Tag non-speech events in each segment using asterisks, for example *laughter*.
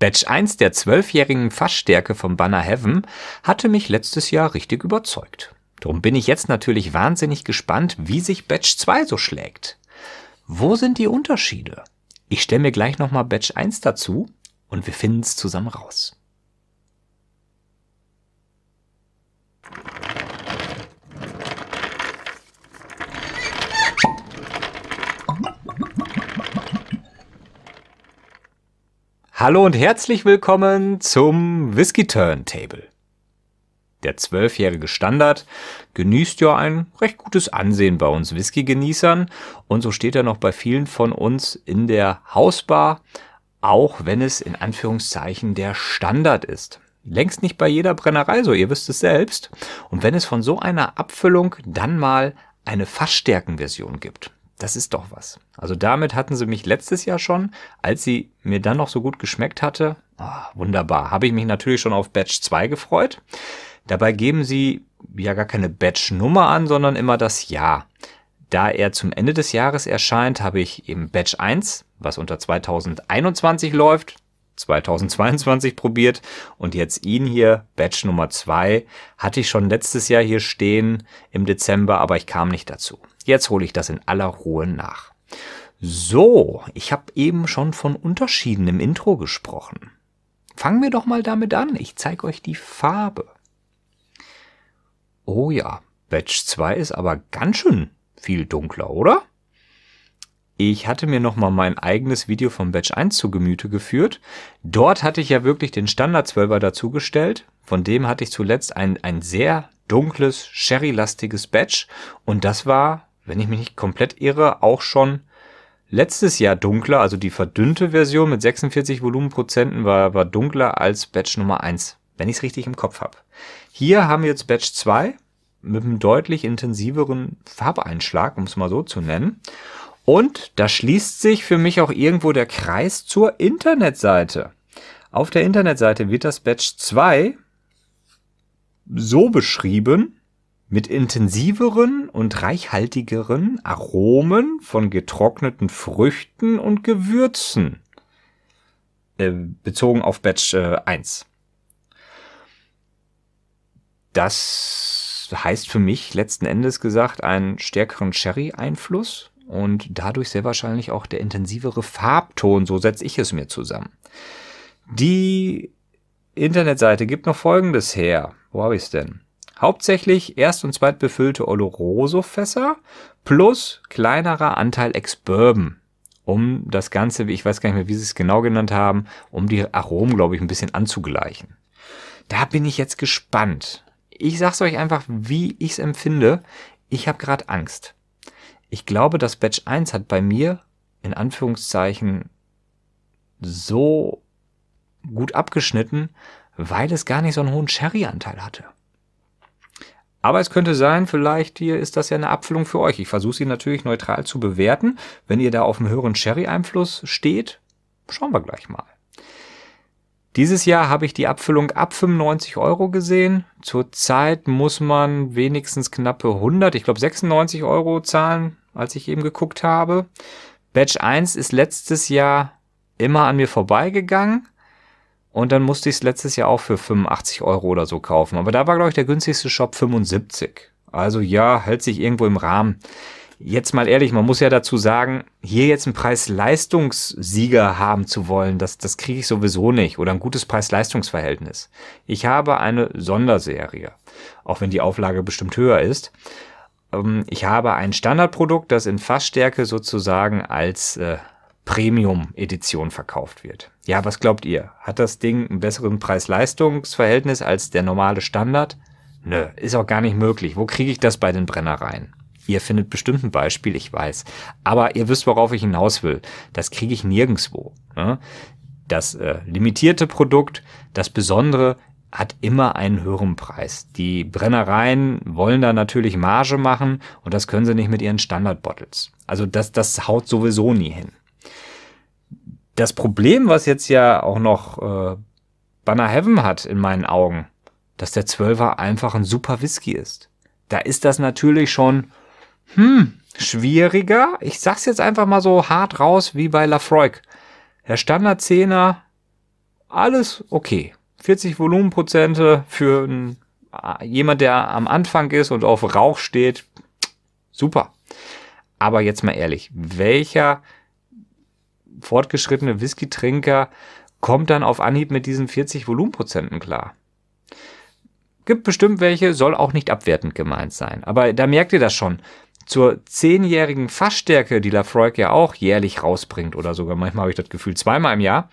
Batch 1 der zwölfjährigen Fassstärke vom Banner Heaven hatte mich letztes Jahr richtig überzeugt. Darum bin ich jetzt natürlich wahnsinnig gespannt, wie sich Batch 2 so schlägt. Wo sind die Unterschiede? Ich stelle mir gleich nochmal Batch 1 dazu und wir finden es zusammen raus. Hallo und herzlich willkommen zum Whisky Turntable. Der zwölfjährige Standard genießt ja ein recht gutes Ansehen bei uns Whisky-Genießern und so steht er noch bei vielen von uns in der Hausbar, auch wenn es in Anführungszeichen der Standard ist. Längst nicht bei jeder Brennerei so, ihr wisst es selbst. Und wenn es von so einer Abfüllung dann mal eine Fassstärkenversion gibt, das ist doch was. Also damit hatten sie mich letztes Jahr schon, als sie mir dann noch so gut geschmeckt hatte. Oh, wunderbar. Habe ich mich natürlich schon auf Batch 2 gefreut. Dabei geben sie ja gar keine Batch-Nummer an, sondern immer das Jahr. Da er zum Ende des Jahres erscheint, habe ich eben Batch 1, was unter 2021 läuft, 2022 probiert und jetzt ihn hier, Batch Nummer 2, hatte ich schon letztes Jahr hier stehen im Dezember, aber ich kam nicht dazu. Jetzt hole ich das in aller Ruhe nach. So, ich habe eben schon von Unterschieden im Intro gesprochen. Fangen wir doch mal damit an. Ich zeige euch die Farbe. Oh ja, Batch 2 ist aber ganz schön viel dunkler, oder? Ich hatte mir noch mal mein eigenes Video von Batch 1 zu Gemüte geführt. Dort hatte ich ja wirklich den Standard 12er dazugestellt. Von dem hatte ich zuletzt ein, ein sehr dunkles, sherry-lastiges Batch. Und das war wenn ich mich nicht komplett irre, auch schon letztes Jahr dunkler. Also die verdünnte Version mit 46 Volumenprozenten war, war dunkler als Batch Nummer 1, wenn ich es richtig im Kopf habe. Hier haben wir jetzt Batch 2 mit einem deutlich intensiveren Farbeinschlag, um es mal so zu nennen. Und da schließt sich für mich auch irgendwo der Kreis zur Internetseite. Auf der Internetseite wird das Batch 2 so beschrieben, mit intensiveren und reichhaltigeren Aromen von getrockneten Früchten und Gewürzen. Äh, bezogen auf Batch äh, 1. Das heißt für mich letzten Endes gesagt einen stärkeren Sherry-Einfluss und dadurch sehr wahrscheinlich auch der intensivere Farbton, so setze ich es mir zusammen. Die Internetseite gibt noch Folgendes her. Wo habe ich es denn? Hauptsächlich erst- und zweitbefüllte Oloroso-Fässer plus kleinerer Anteil Ex-Bourbon, um das Ganze, ich weiß gar nicht mehr, wie sie es genau genannt haben, um die Aromen, glaube ich, ein bisschen anzugleichen. Da bin ich jetzt gespannt. Ich sag's euch einfach, wie ich's empfinde. Ich habe gerade Angst. Ich glaube, das Batch 1 hat bei mir in Anführungszeichen so gut abgeschnitten, weil es gar nicht so einen hohen Sherry-Anteil hatte. Aber es könnte sein, vielleicht hier ist das ja eine Abfüllung für euch. Ich versuche sie natürlich neutral zu bewerten. Wenn ihr da auf einem höheren Sherry-Einfluss steht, schauen wir gleich mal. Dieses Jahr habe ich die Abfüllung ab 95 Euro gesehen. Zurzeit muss man wenigstens knappe 100, ich glaube 96 Euro zahlen, als ich eben geguckt habe. Batch 1 ist letztes Jahr immer an mir vorbeigegangen. Und dann musste ich es letztes Jahr auch für 85 Euro oder so kaufen. Aber da war, glaube ich, der günstigste Shop 75. Also ja, hält sich irgendwo im Rahmen. Jetzt mal ehrlich, man muss ja dazu sagen, hier jetzt einen Preis-Leistungssieger haben zu wollen, das, das kriege ich sowieso nicht. Oder ein gutes Preis-Leistungsverhältnis. Ich habe eine Sonderserie, auch wenn die Auflage bestimmt höher ist. Ähm, ich habe ein Standardprodukt, das in Fassstärke sozusagen als äh, Premium-Edition verkauft wird. Ja, was glaubt ihr? Hat das Ding einen besseren Preis-Leistungs-Verhältnis als der normale Standard? Nö, ist auch gar nicht möglich. Wo kriege ich das bei den Brennereien? Ihr findet bestimmt ein Beispiel, ich weiß. Aber ihr wisst, worauf ich hinaus will. Das kriege ich nirgendwo. Ne? Das äh, limitierte Produkt, das Besondere, hat immer einen höheren Preis. Die Brennereien wollen da natürlich Marge machen und das können sie nicht mit ihren Standard-Bottles. Also das, das haut sowieso nie hin das Problem, was jetzt ja auch noch äh, Banner Heaven hat in meinen Augen, dass der Zwölfer einfach ein super Whisky ist. Da ist das natürlich schon, hm, schwieriger. Ich sag's jetzt einfach mal so hart raus wie bei Lafroig. Der Standard 10er, alles okay. 40 Volumenprozente für einen, äh, jemand, der am Anfang ist und auf Rauch steht, super. Aber jetzt mal ehrlich, welcher fortgeschrittene Whisky-Trinker kommt dann auf Anhieb mit diesen 40 Volumenprozenten klar. Gibt bestimmt welche, soll auch nicht abwertend gemeint sein. Aber da merkt ihr das schon. Zur zehnjährigen Fassstärke, die Lafroig ja auch jährlich rausbringt, oder sogar manchmal habe ich das Gefühl zweimal im Jahr,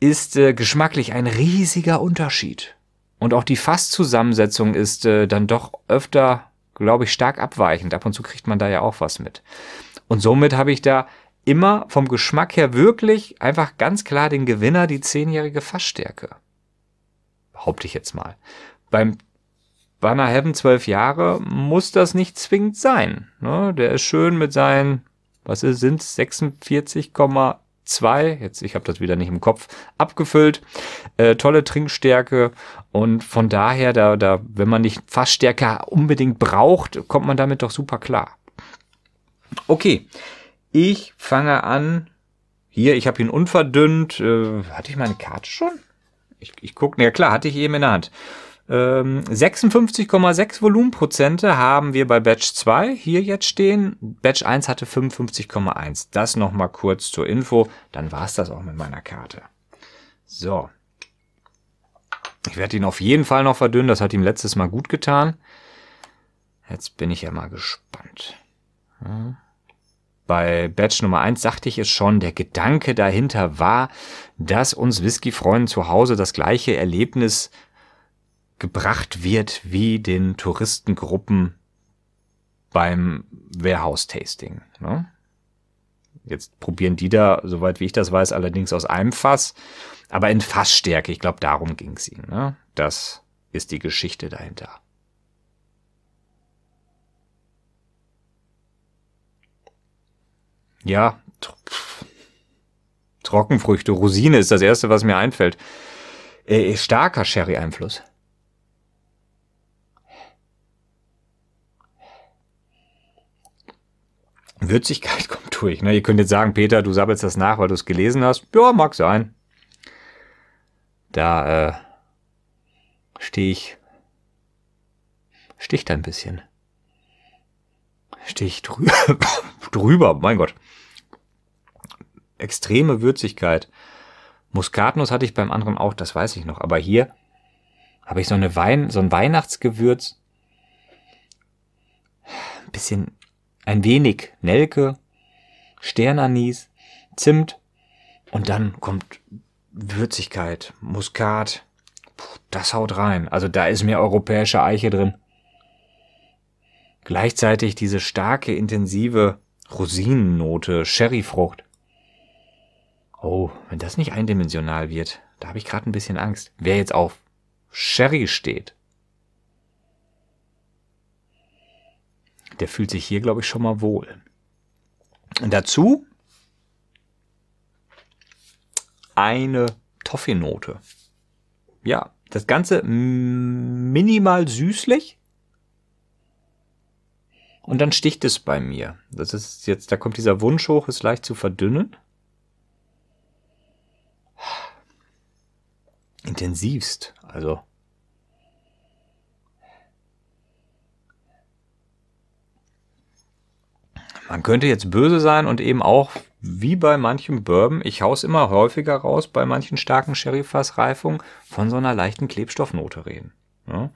ist äh, geschmacklich ein riesiger Unterschied. Und auch die Fasszusammensetzung ist äh, dann doch öfter, glaube ich, stark abweichend. Ab und zu kriegt man da ja auch was mit. Und somit habe ich da immer vom Geschmack her wirklich einfach ganz klar den Gewinner, die zehnjährige Fassstärke. Behaupte ich jetzt mal. Beim Banner Heaven zwölf Jahre muss das nicht zwingend sein. Ne? Der ist schön mit seinen, was ist, sind 46,2, jetzt ich habe das wieder nicht im Kopf, abgefüllt. Äh, tolle Trinkstärke und von daher, da, da, wenn man nicht Fassstärke unbedingt braucht, kommt man damit doch super klar. Okay, ich fange an. Hier, ich habe ihn unverdünnt. Äh, hatte ich meine Karte schon? Ich, ich gucke. Ja klar, hatte ich eben in der Hand. Ähm, 56,6 Volumenprozente haben wir bei Batch 2 hier jetzt stehen. Batch 1 hatte 55,1. Das nochmal kurz zur Info. Dann war es das auch mit meiner Karte. So. Ich werde ihn auf jeden Fall noch verdünnen. Das hat ihm letztes Mal gut getan. Jetzt bin ich ja mal gespannt. Hm bei Batch Nummer eins sagte ich es schon, der Gedanke dahinter war, dass uns Whisky-Freunden zu Hause das gleiche Erlebnis gebracht wird wie den Touristengruppen beim Warehouse-Tasting. Ne? Jetzt probieren die da, soweit wie ich das weiß, allerdings aus einem Fass, aber in Fassstärke. Ich glaube, darum ging es ihnen. Ne? Das ist die Geschichte dahinter. Ja, pff. Trockenfrüchte, Rosine ist das Erste, was mir einfällt. Äh, äh starker Sherry-Einfluss. Würzigkeit *laughs* kommt durch. Ne? Ihr könnt jetzt sagen, Peter, du sabbelst das nach, weil du es gelesen hast. Ja, mag sein. Da äh, stehe ich. Sticht ein bisschen. Stehe ich *laughs* drüber, mein Gott extreme Würzigkeit. Muskatnuss hatte ich beim anderen auch, das weiß ich noch. Aber hier habe ich so eine Wein, so ein Weihnachtsgewürz. Ein bisschen, ein wenig Nelke, Sternanis, Zimt und dann kommt Würzigkeit, Muskat. Puh, das haut rein. Also da ist mehr europäische Eiche drin. Gleichzeitig diese starke, intensive Rosinennote, Sherryfrucht. Oh, wenn das nicht eindimensional wird, da habe ich gerade ein bisschen Angst. Wer jetzt auf Sherry steht, der fühlt sich hier, glaube ich, schon mal wohl. Und dazu eine Toffee-Note. Ja, das Ganze minimal süßlich. Und dann sticht es bei mir. Das ist jetzt, da kommt dieser Wunsch hoch, es leicht zu verdünnen. intensivst. Also. Man könnte jetzt böse sein und eben auch, wie bei manchem Bourbon, ich haus immer häufiger raus bei manchen starken Sherry-Fassreifungen, von so einer leichten Klebstoffnote reden. Ja? Ne?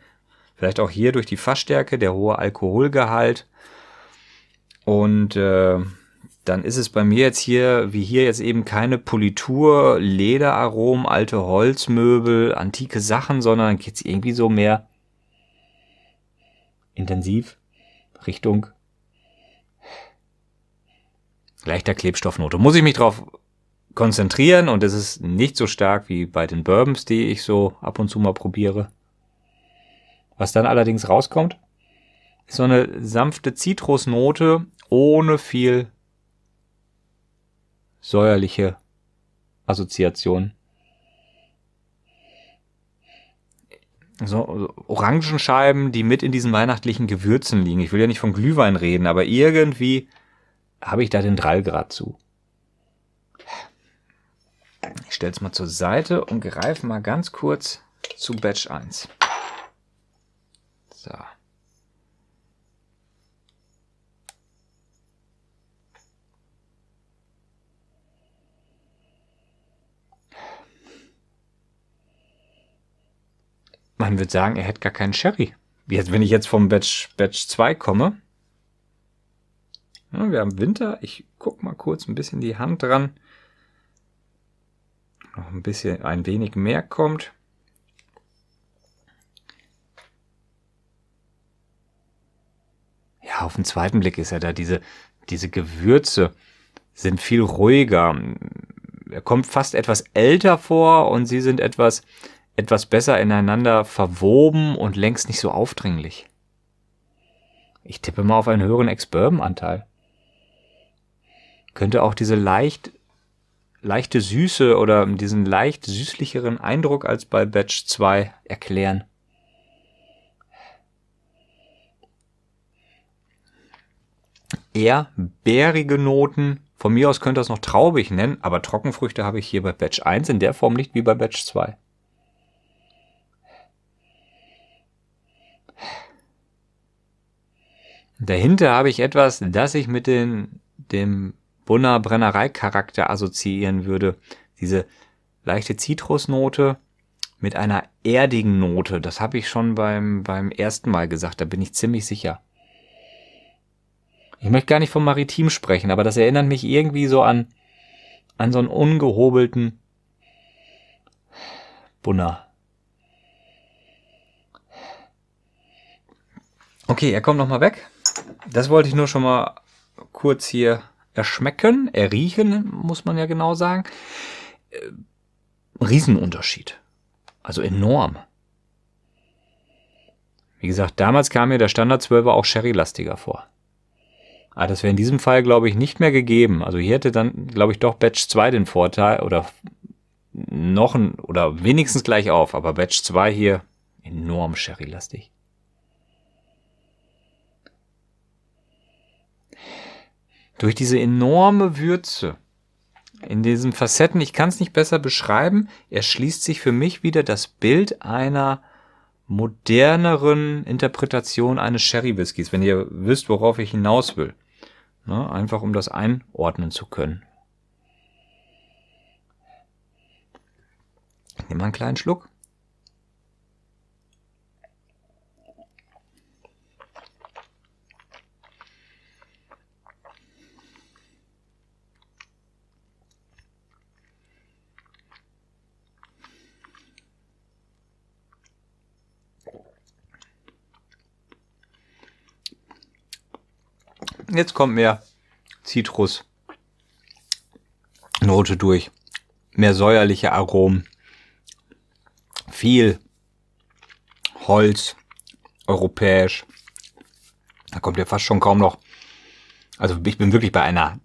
Vielleicht auch hier durch die Fassstärke, der hohe Alkoholgehalt und äh, dann ist es bei mir jetzt hier, wie hier jetzt eben keine Politur, Lederaromen, alte Holzmöbel, antike Sachen, sondern geht es irgendwie so mehr intensiv Richtung leichter Klebstoffnote. Muss ich mich drauf konzentrieren und es ist nicht so stark wie bei den Bourbons, die ich so ab und zu mal probiere. Was dann allerdings rauskommt, ist so eine sanfte Zitrusnote ohne viel säuerliche Assoziation. so Orangenscheiben, die mit in diesen weihnachtlichen Gewürzen liegen. Ich will ja nicht von Glühwein reden, aber irgendwie habe ich da den Drall zu. Ich stelle es mal zur Seite und greife mal ganz kurz zu Batch 1. So. Man würde sagen, er hätte gar keinen Sherry. Jetzt, wenn ich jetzt vom Batch, Batch 2 komme. Ja, wir haben Winter. Ich gucke mal kurz ein bisschen die Hand dran. Noch ein bisschen, ein wenig mehr kommt. Ja, auf den zweiten Blick ist er da. Diese, diese Gewürze sind viel ruhiger. Er kommt fast etwas älter vor und sie sind etwas etwas besser ineinander verwoben und längst nicht so aufdringlich. Ich tippe mal auf einen höheren Ex-Bourbon-Anteil. Könnte auch diese leicht, leichte Süße oder diesen leicht süßlicheren Eindruck als bei Batch 2 erklären. Eher bärige Noten. Von mir aus könnte das noch traubig nennen, aber Trockenfrüchte habe ich hier bei Batch 1 in der Form nicht wie bei Batch 2. Dahinter habe ich etwas, das ich mit den, dem Bunner Brennerei-Charakter assoziieren würde. Diese leichte Zitrusnote mit einer erdigen Note. Das habe ich schon beim, beim ersten Mal gesagt, da bin ich ziemlich sicher. Ich möchte gar nicht vom Maritim sprechen, aber das erinnert mich irgendwie so an, an so einen ungehobelten Bunner. Okay, er kommt nochmal weg. Das wollte ich nur schon mal kurz hier erschmecken, erriechen, muss man ja genau sagen. Äh, Riesenunterschied. Also enorm. Wie gesagt, damals kam mir der Standard 12er auch sherry-lastiger vor. Aber ah, das wäre in diesem Fall, glaube ich, nicht mehr gegeben. Also hier hätte dann, glaube ich, doch Batch 2 den Vorteil oder noch ein, oder wenigstens gleich auf. Aber Batch 2 hier enorm sherry-lastig. durch diese enorme Würze in diesen Facetten, ich kann es nicht besser beschreiben, erschließt sich für mich wieder das Bild einer moderneren Interpretation eines Sherry-Whiskys, wenn ihr wisst, worauf ich hinaus will. Ne, einfach um das einordnen zu können. Ich Nehmen mal einen kleinen Schluck. Jetzt kommt mehr Zitrusnote durch. Mehr säuerliche Aromen. Viel Holz, europäisch. Da kommt ja fast schon kaum noch. Also ich bin wirklich bei einer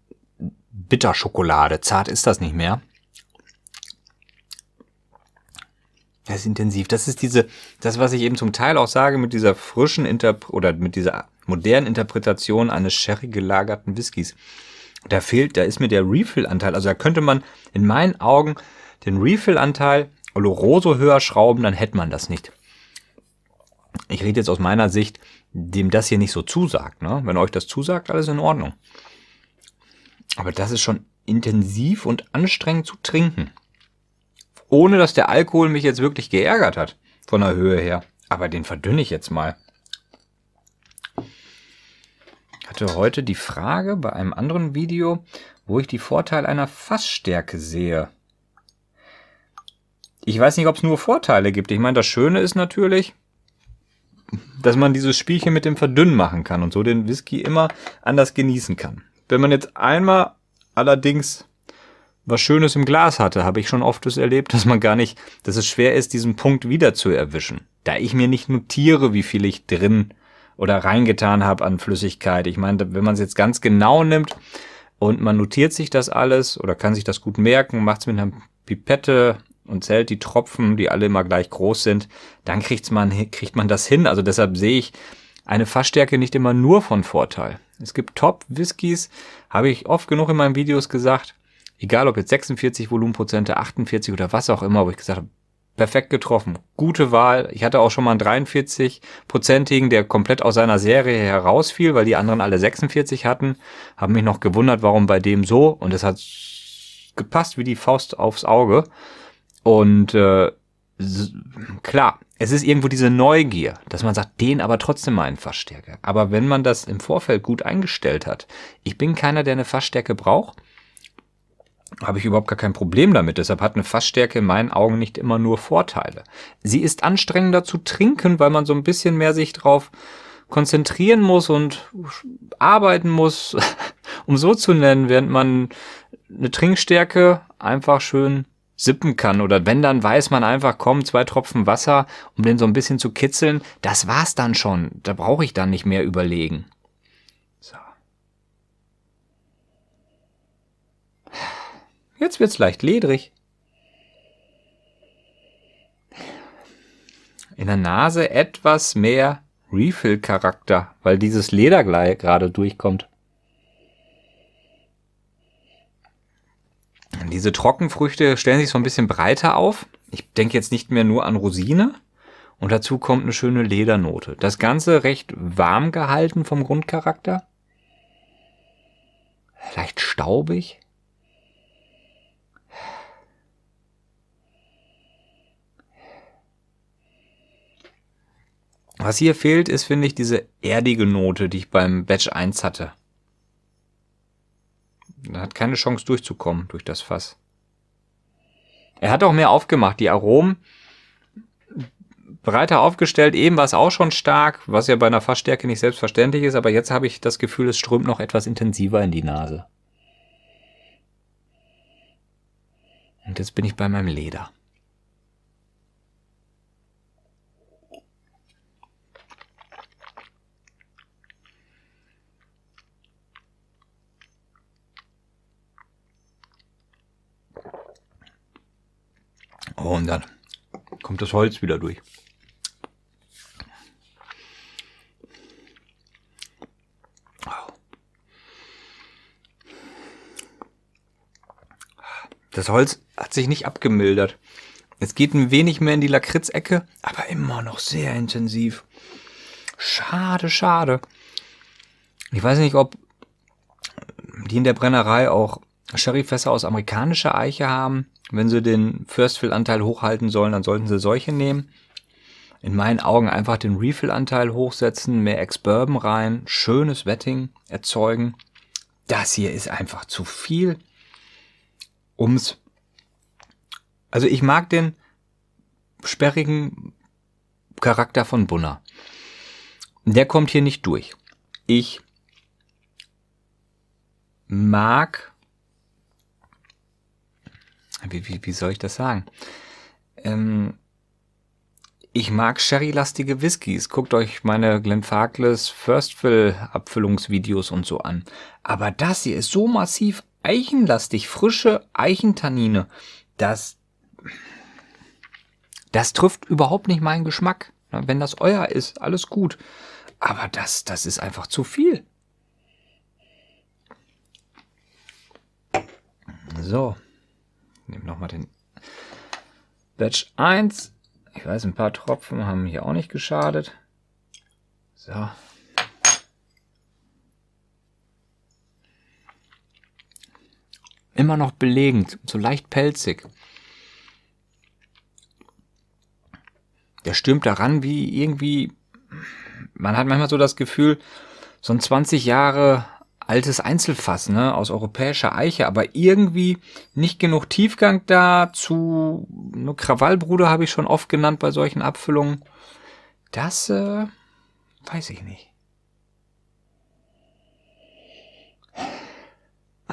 Bitterschokolade. Zart ist das nicht mehr. Das ist intensiv. Das ist diese, das, was ich eben zum Teil auch sage, mit dieser frischen Interp oder mit dieser modernen Interpretation eines sherry gelagerten Whiskys. Da fehlt, da ist mir der Refill-Anteil, also da könnte man in meinen Augen den Refill-Anteil Oloroso höher schrauben, dann hätte man das nicht. Ich rede jetzt aus meiner Sicht, dem das hier nicht so zusagt. Ne? Wenn euch das zusagt, alles in Ordnung. Aber das ist schon intensiv und anstrengend zu trinken. Ohne dass der Alkohol mich jetzt wirklich geärgert hat, von der Höhe her. Aber den verdünne ich jetzt mal hatte heute die Frage bei einem anderen Video, wo ich die Vorteile einer Fassstärke sehe. Ich weiß nicht, ob es nur Vorteile gibt. Ich meine, das Schöne ist natürlich, dass man dieses Spielchen mit dem Verdünnen machen kann und so den Whisky immer anders genießen kann. Wenn man jetzt einmal allerdings was Schönes im Glas hatte, habe ich schon oft das erlebt, dass man gar nicht, dass es schwer ist, diesen Punkt wieder zu erwischen. Da ich mir nicht notiere, wie viel ich drin oder reingetan habe an Flüssigkeit. Ich meine, wenn man es jetzt ganz genau nimmt und man notiert sich das alles oder kann sich das gut merken, macht es mit einer Pipette und zählt die Tropfen, die alle immer gleich groß sind, dann kriegt's man, kriegt man das hin. Also deshalb sehe ich eine Fassstärke nicht immer nur von Vorteil. Es gibt Top-Whiskys, habe ich oft genug in meinen Videos gesagt, egal ob jetzt 46 Volumenprozente, 48 oder was auch immer, wo ich gesagt habe, perfekt getroffen. Gute Wahl. Ich hatte auch schon mal einen 43-prozentigen, der komplett aus seiner Serie herausfiel, weil die anderen alle 46 hatten. Hab mich noch gewundert, warum bei dem so. Und es hat gepasst wie die Faust aufs Auge. Und äh, klar, es ist irgendwo diese Neugier, dass man sagt, den aber trotzdem mal einen Fassstärke. Aber wenn man das im Vorfeld gut eingestellt hat, ich bin keiner, der eine Fassstärke braucht habe ich überhaupt gar kein Problem damit. Deshalb hat eine Fassstärke in meinen Augen nicht immer nur Vorteile. Sie ist anstrengender zu trinken, weil man so ein bisschen mehr sich drauf konzentrieren muss und arbeiten muss, *laughs* um so zu nennen, während man eine Trinkstärke einfach schön sippen kann oder wenn dann weiß man einfach, komm, zwei Tropfen Wasser, um den so ein bisschen zu kitzeln, das war's dann schon. Da brauche ich dann nicht mehr überlegen. Jetzt wird's leicht ledrig. In der Nase etwas mehr Refill-Charakter, weil dieses Leder gerade durchkommt. Diese Trockenfrüchte stellen sich so ein bisschen breiter auf. Ich denke jetzt nicht mehr nur an Rosine. Und dazu kommt eine schöne Ledernote. Das Ganze recht warm gehalten vom Grundcharakter. Leicht staubig. Was hier fehlt, ist, finde ich, diese erdige Note, die ich beim Batch 1 hatte. Er hat keine Chance durchzukommen durch das Fass. Er hat auch mehr aufgemacht, die Aromen breiter aufgestellt. Eben war es auch schon stark, was ja bei einer Fassstärke nicht selbstverständlich ist, aber jetzt habe ich das Gefühl, es strömt noch etwas intensiver in die Nase. Und jetzt bin ich bei meinem Leder. Und dann kommt das Holz wieder durch. Das Holz hat sich nicht abgemildert. Es geht ein wenig mehr in die Lakritzecke, aber immer noch sehr intensiv. Schade, schade. Ich weiß nicht, ob die in der Brennerei auch Sherryfässer aus amerikanischer Eiche haben. Wenn sie den First-Fill-Anteil hochhalten sollen, dann sollten sie solche nehmen. In meinen Augen einfach den Refill-Anteil hochsetzen, mehr Ex-Bourbon rein, schönes Wetting erzeugen. Das hier ist einfach zu viel. Ums. Also ich mag den sperrigen Charakter von Bunner. Der kommt hier nicht durch. Ich mag wie, wie, wie soll ich das sagen? Ähm, ich mag sherry-lastige Whiskys. Guckt euch meine Glenfarclas Fill Abfüllungsvideos und so an. Aber das hier ist so massiv eichenlastig, frische Eichentannine. Das, das trifft überhaupt nicht meinen Geschmack. Wenn das euer ist, alles gut. Aber das, das ist einfach zu viel. So nehme nochmal den Batch 1. Ich weiß, ein paar Tropfen haben hier auch nicht geschadet. So. Immer noch belegend, so leicht pelzig. Der stürmt daran wie irgendwie, man hat manchmal so das Gefühl, so ein 20 Jahre altes Einzelfass, ne, aus europäischer Eiche, aber irgendwie nicht genug Tiefgang da zu ne, Krawallbruder habe ich schon oft genannt bei solchen Abfüllungen. Das äh, weiß ich nicht.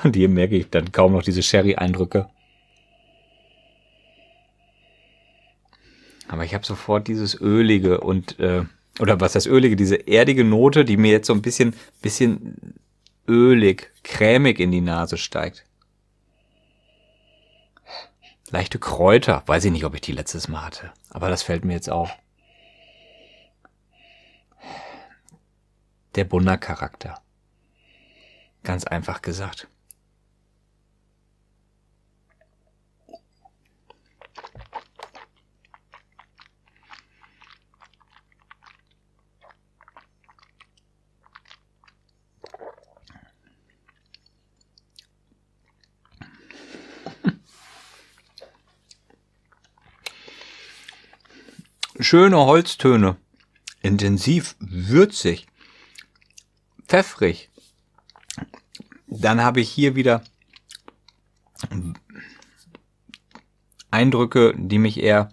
Und hier merke ich dann kaum noch diese Sherry-Eindrücke. Aber ich habe sofort dieses ölige und äh, oder was das ölige, diese erdige Note, die mir jetzt so ein bisschen, bisschen ölig, cremig in die Nase steigt. Leichte Kräuter, weiß ich nicht, ob ich die letztes Mal hatte, aber das fällt mir jetzt auf. Der Bunner Charakter. Ganz einfach gesagt. Schöne Holztöne. Intensiv, würzig, pfeffrig. Dann habe ich hier wieder Eindrücke, die mich eher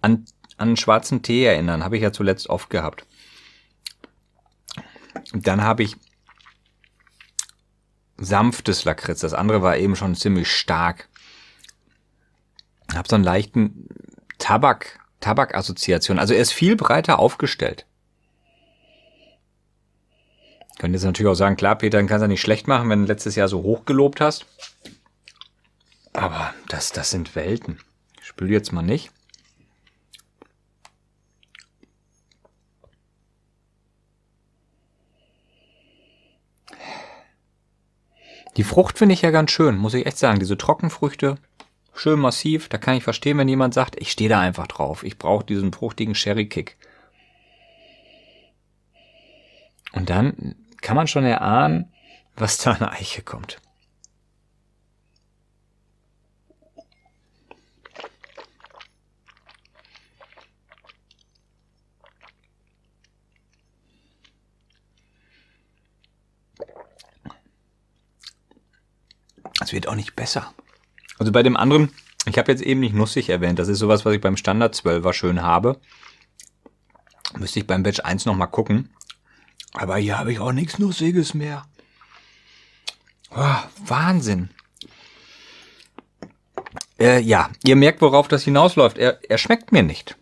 an, an schwarzen Tee erinnern. Habe ich ja zuletzt oft gehabt. Dann habe ich sanftes Lakritz. Das andere war eben schon ziemlich stark. Habe so einen leichten Tabak, Tabakassoziation. Also er ist viel breiter aufgestellt. Können jetzt natürlich auch sagen, klar, Peter, dann kannst du nicht schlecht machen, wenn du letztes Jahr so hoch gelobt hast. Aber das, das sind Welten. Ich spüle jetzt mal nicht. Die Frucht finde ich ja ganz schön, muss ich echt sagen. Diese Trockenfrüchte, schön massiv. Da kann ich verstehen, wenn jemand sagt, ich stehe da einfach drauf. Ich brauche diesen fruchtigen Sherry-Kick. Und dann kann man schon erahnen, was da eine Eiche kommt. Es wird auch nicht besser. Also bei dem anderen, ich habe jetzt eben nicht nussig erwähnt. Das ist sowas, was ich beim Standard 12er schön habe. Müsste ich beim Batch 1 nochmal gucken. Aber hier habe ich auch nichts Nussiges mehr. Oh, Wahnsinn. Äh, ja, ihr merkt, worauf das hinausläuft. Er, er schmeckt mir nicht.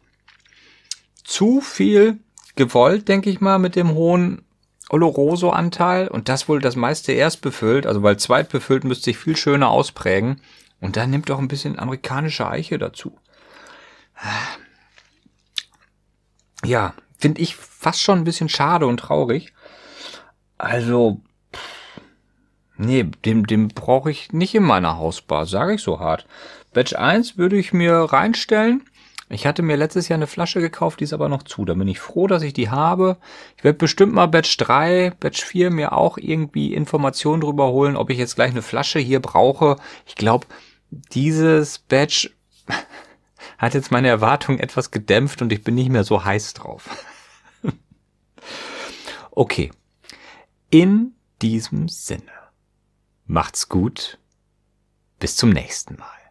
Zu viel gewollt, denke ich mal, mit dem hohen Oloroso-Anteil und das wohl das meiste erst befüllt, also weil zweit befüllt müsste sich viel schöner ausprägen. Und dann nimmt auch ein bisschen amerikanische Eiche dazu. Ja, finde ich fast schon ein bisschen schade und traurig. Also, nee, dem, dem brauche ich nicht in meiner Hausbar, sage ich so hart. Batch 1 würde ich mir reinstellen. Ich hatte mir letztes Jahr eine Flasche gekauft, die ist aber noch zu. Da bin ich froh, dass ich die habe. Ich werde bestimmt mal Batch 3, Batch 4 mir auch irgendwie Informationen drüber holen, ob ich jetzt gleich eine Flasche hier brauche. Ich glaube, dieses Badge *laughs* hat jetzt meine Erwartungen etwas gedämpft und ich bin nicht mehr so heiß drauf. *laughs* okay. In diesem Sinne. Macht's gut. Bis zum nächsten Mal.